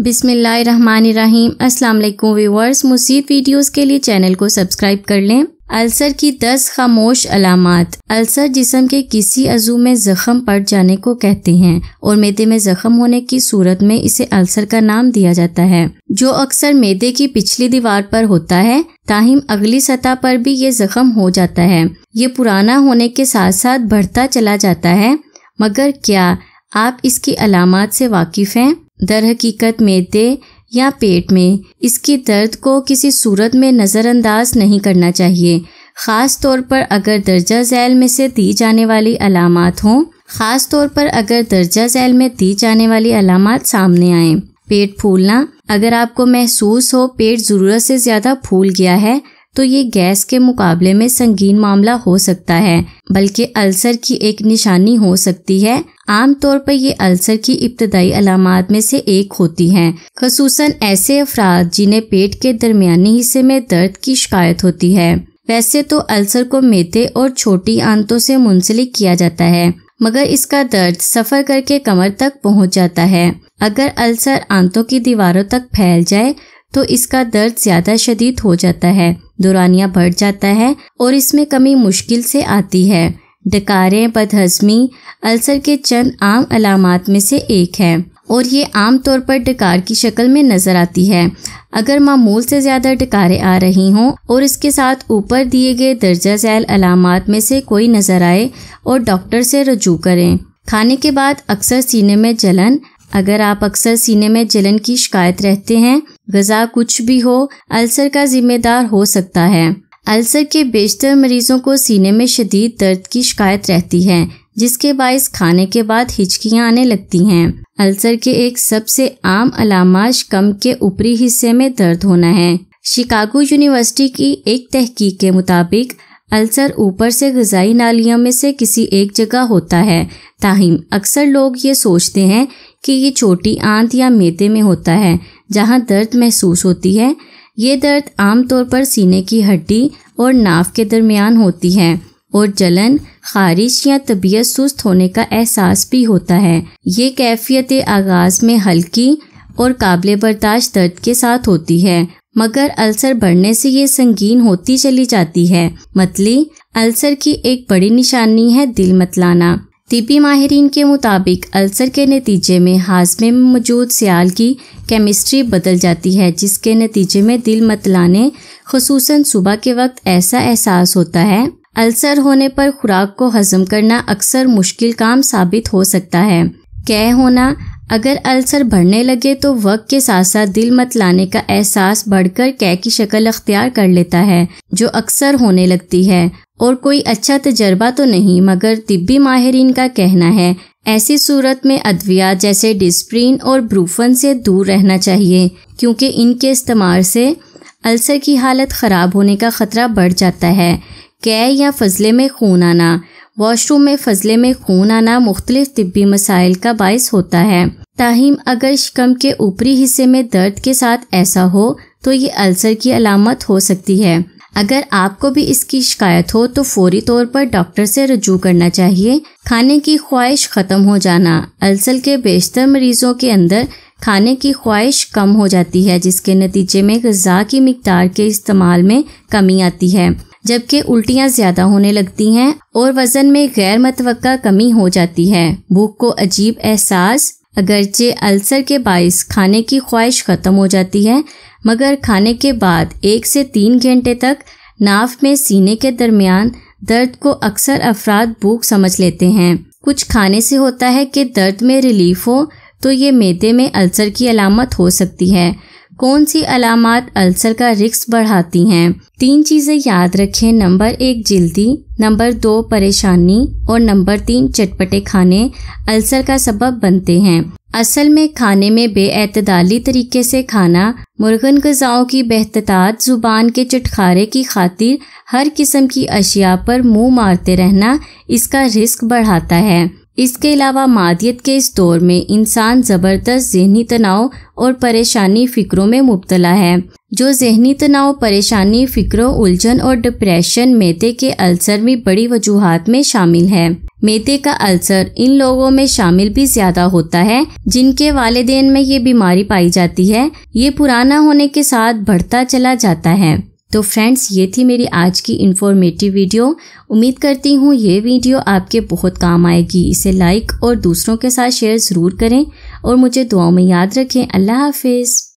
बिसमीम असलकुम viewers मुसीद videos के लिए चैनल को सब्सक्राइब कर लें अल्सर की 10 खामोश अलामत अल्सर जिसम के किसी अजू में जख्म पड़ जाने को कहते हैं और मेदे में जख्म होने की सूरत में इसे अल्सर का नाम दिया जाता है जो अक्सर मेदे की पिछली दीवार पर होता है ताहिम अगली सतह पर भी ये जख्म हो जाता है ये पुराना होने के साथ साथ बढ़ता चला जाता है मगर क्या आप इसकी अलामत से वाकिफ़ हैं दर हकीकत मेदे या पेट में इसके दर्द को किसी सूरत में नज़रअंदाज नहीं करना चाहिए ख़ास तौर पर अगर दर्जा झैल में से दी जाने वाली अलामत हों ख़ास तौर पर अगर दर्जा जैल में दी जाने वाली अलामत सामने आए पेट फूलना अगर आपको महसूस हो पेट ज़रूरत से ज़्यादा फूल गया है तो ये गैस के मुकाबले में संगीन मामला हो सकता है बल्कि अल्सर की एक निशानी हो सकती है आमतौर पर ये अल्सर की इब्तदाई अलामत में से एक होती हैं खसूस ऐसे अफराद जिन्हें पेट के दरमियानी हिस्से में दर्द की शिकायत होती है वैसे तो अल्सर को मेथे और छोटी आंतों से मुंसलिक किया जाता है मगर इसका दर्द सफ़र करके कमर तक पहुंच जाता है अगर अल्सर आंतों की दीवारों तक फैल जाए तो इसका दर्द ज्यादा शदीद हो जाता है दुरानिया बढ़ जाता है और इसमें कमी मुश्किल से आती है डकारें बदहजमी अल्सर के चंद आम अलामत में से एक है और ये आम तौर पर डकार की शक्ल में नज़र आती है अगर मामूल से ज़्यादा डकारें आ रही हों और इसके साथ ऊपर दिए गए दर्जा झैल अलामत में से कोई नज़र आए और डॉक्टर से रजू करें खाने के बाद अक्सर सीने में जलन अगर आप अक्सर सीने में जलन की शिकायत रहते हैं गज़ा कुछ भी हो अल्सर का जिम्मेदार हो सकता है अल्सर के बेशतर मरीजों को सीने में शदीद दर्द की शिकायत रहती है जिसके बायस खाने के बाद हिचकियाँ आने लगती हैं अल्सर के एक सबसे आम अलामाश कम के ऊपरी हिस्से में दर्द होना है शिकागो यूनिवर्सिटी की एक तहकीक के मुताबिक अल्सर ऊपर से गजाई नालियों में से किसी एक जगह होता है ताहिम अक्सर लोग ये सोचते हैं कि ये छोटी आंत या मेदे में होता है जहाँ दर्द महसूस होती है ये दर्द आमतौर पर सीने की हड्डी और नाव के दरमियान होती है और जलन खारिश या तबीयत सुस्त होने का एहसास भी होता है ये कैफियत आगाज़ में हल्की और काबिल बर्दाश्त दर्द के साथ होती है मगर अल्सर बढ़ने से ये संगीन होती चली जाती है मतली अल्सर की एक बड़ी निशानी है दिल मतलाना तिबी माहरीन के मुताबिक अल्सर के नतीजे में हाजमे में मौजूद सियाल की केमिस्ट्री बदल जाती है जिसके नतीजे में दिल मतलाने खसूस सुबह के वक्त ऐसा एहसास होता है अल्सर होने पर खुराक को हजम करना अक्सर मुश्किल काम साबित हो सकता है कै होना अगर अल्सर बढ़ने लगे तो वक्त के साथ साथ दिल मत लाने का एहसास बढ़कर कै की शक्ल अख्तियार कर लेता है जो अक्सर होने लगती है और कोई अच्छा तजर्बा तो नहीं मगर तिब्बी माहरीन का कहना है ऐसी सूरत में अद्वियात जैसे डिस्प्रीन और ब्रूफन से दूर रहना चाहिए क्योंकि इनके इस्तेमाल से अल्सर की हालत ख़राब होने का ख़तरा बढ़ जाता है कै या फजले में खून आना वॉशरूम में फजले में खून आना मुख्तलिफ तबी मसाइल का बायस होता है ताहिम अगर शिकम के ऊपरी हिस्से में दर्द के साथ ऐसा हो तो ये अल्सर की अलामत हो सकती है अगर आपको भी इसकी शिकायत हो तो फौरी तौर पर डॉक्टर से रजू करना चाहिए खाने की ख्वाहिश ख़त्म हो जाना अल्सर के बेशतर मरीजों के अंदर खाने की ख्वाहिश कम हो जाती है जिसके नतीजे में गज़ा की मकदार के इस्तेमाल में कमी आती है जबकि उल्टियां ज़्यादा होने लगती हैं और वज़न में गैर मतवक़ा कमी हो जाती है भूख को अजीब एहसास अगरचे अल्सर के बायस खाने की ख्वाहिश ख़त्म हो जाती है मगर खाने के बाद एक से तीन घंटे तक नाव में सीने के दरमियान दर्द को अक्सर अफराद भूख समझ लेते हैं कुछ खाने से होता है कि दर्द में रिलीफ हो तो ये मेदे में अल्सर की अलामत हो सकती है कौन सी अलामत अल्सर का रिक्स बढ़ाती हैं तीन चीज़ें याद रखें नंबर एक जल्दी नंबर दो परेशानी और नंबर तीन चटपटे खाने अल्सर का सबब बनते हैं असल में खाने में बेअतदाली तरीके से खाना मुर्गन गजाओं की बेहतात जुबान के चटखारे की खातिर हर किस्म की अशिया पर मुंह मारते रहना इसका रिस्क बढ़ाता है इसके अलावा मादियत के इस दौर में इंसान ज़बरदस्त जहनी तनाव और परेशानी फ़िक्रों में मुबतला है जो जहनी तनाव परेशानी फ़िक्रों उलझन और डिप्रेशन मेदे के अल्सर में बड़ी वजूहत में शामिल है मेदे का अल्सर इन लोगों में शामिल भी ज्यादा होता है जिनके वालदेन में ये बीमारी पाई जाती है ये पुराना होने के साथ बढ़ता चला जाता है तो फ्रेंड्स ये थी मेरी आज की इन्फॉर्मेटिव वीडियो उम्मीद करती हूँ ये वीडियो आपके बहुत काम आएगी इसे लाइक और दूसरों के साथ शेयर ज़रूर करें और मुझे दुआओं में याद रखें अल्लाह हाफिज़